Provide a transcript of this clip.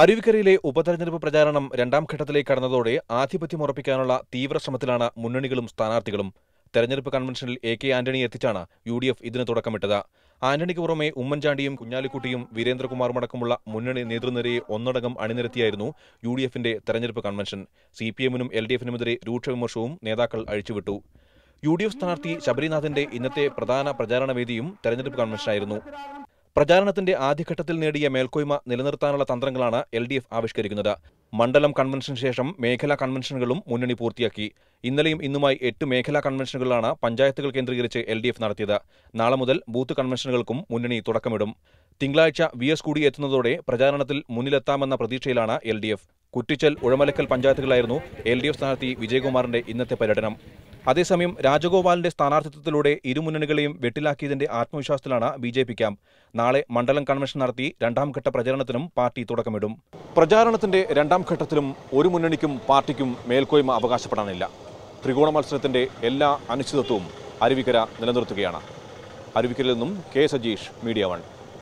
അരുവിക്കരയിലെ ഉപതെരഞ്ഞെടുപ്പ് പ്രചാരണം രണ്ടാം ഘട്ടത്തിലേക്ക് കടന്നതോടെ ആധിപത്യം ഉറപ്പിക്കാനുള്ള തീവ്രശ്രമത്തിലാണ് മുന്നണികളും സ്ഥാനാർത്ഥികളും തെരഞ്ഞെടുപ്പ് കൺവെൻഷനിൽ എ കെ ആന്റണി എത്തിച്ചാണ് യു ഡി എഫ് ഇതിന് തുടക്കമിട്ടത് ആന്റണിക്ക് പുറമെ ഉമ്മൻചാണ്ടിയും കുഞ്ഞാലിക്കുട്ടിയും വീരേന്ദ്രകുമാറും അടക്കമുള്ള മുന്നണി നേതൃനിരയെ ഒന്നടങ്കം അണിനിരത്തിയായിരുന്നു യു ഡി എഫിന്റെ തെരഞ്ഞെടുപ്പ് കൺവെൻഷൻ സി പി എമ്മിനും എൽ ഡി എഫിനുമെതിരെ രൂക്ഷ വിമർശവും നേതാക്കൾ അഴിച്ചുവിട്ടു യു ഡി എഫ് സ്ഥാനാർത്ഥി ശബരിനാഥിന്റെ ഇന്നത്തെ പ്രധാന പ്രചാരണ വേദിയും തെരഞ്ഞെടുപ്പ് കൺവെൻഷനായിരുന്നു പ്രചാരണത്തിന്റെ ആദ്യഘട്ടത്തിൽ നേടിയ മേൽക്കോയ്മ നിലനിർത്താനുള്ള തന്ത്രങ്ങളാണ് എൽ ഡി എഫ് ആവിഷ്കരിക്കുന്നത് മണ്ഡലം കൺവെൻഷന് ശേഷം മേഖലാ കൺവെൻഷനുകളും മുന്നണി പൂർത്തിയാക്കി ഇന്നലെയും ഇന്നുമായി എട്ട് മേഖലാ കൺവെൻഷനുകളാണ് പഞ്ചായത്തുകൾ കേന്ദ്രീകരിച്ച് എൽ ഡി എഫ് നടത്തിയത് നാളെ മുതൽ ബൂത്ത് കൺവെൻഷനുകൾക്കും മുന്നണി തുടക്കമിടും തിങ്കളാഴ്ച വി എസ് കൂടി എത്തുന്നതോടെ പ്രചാരണത്തിൽ മുന്നിലെത്താമെന്ന പ്രതീക്ഷയിലാണ് L D F Kuttichal Uzhamalakkal പഞ്ചായത്തുകളായിരുന്നു എൽ ഡി എഫ് സ്ഥാനാർത്ഥി വിജയകുമാറിന്റെ ഇന്നത്തെ പര്യടനം അതേസമയം രാജഗോപാലിന്റെ സ്ഥാനാർത്ഥിത്വത്തിലൂടെ ഇരുമുന്നണികളെയും വെട്ടിലാക്കിയതിന്റെ ആത്മവിശ്വാസത്തിലാണ് ബി ജെ പി ക്യാമ്പ് നാളെ മണ്ഡലം കൺവെൻഷൻ നടത്തി രണ്ടാംഘട്ട പ്രചരണത്തിനും പാർട്ടി തുടക്കമിടും പ്രചാരണത്തിന്റെ രണ്ടാം ഘട്ടത്തിലും ഒരു മുന്നണിക്കും പാർട്ടിക്കും മേൽക്കോയ്മ അവകാശപ്പെടാനില്ല ത്രികോണ മത്സരത്തിന്റെ എല്ലാ അനിശ്ചിതത്വവും അരുവിക്കര നിലനിർത്തുകയാണ് അരുവിക്കരയിൽ നിന്നും കെ സജീഷ് മീഡിയ വൺ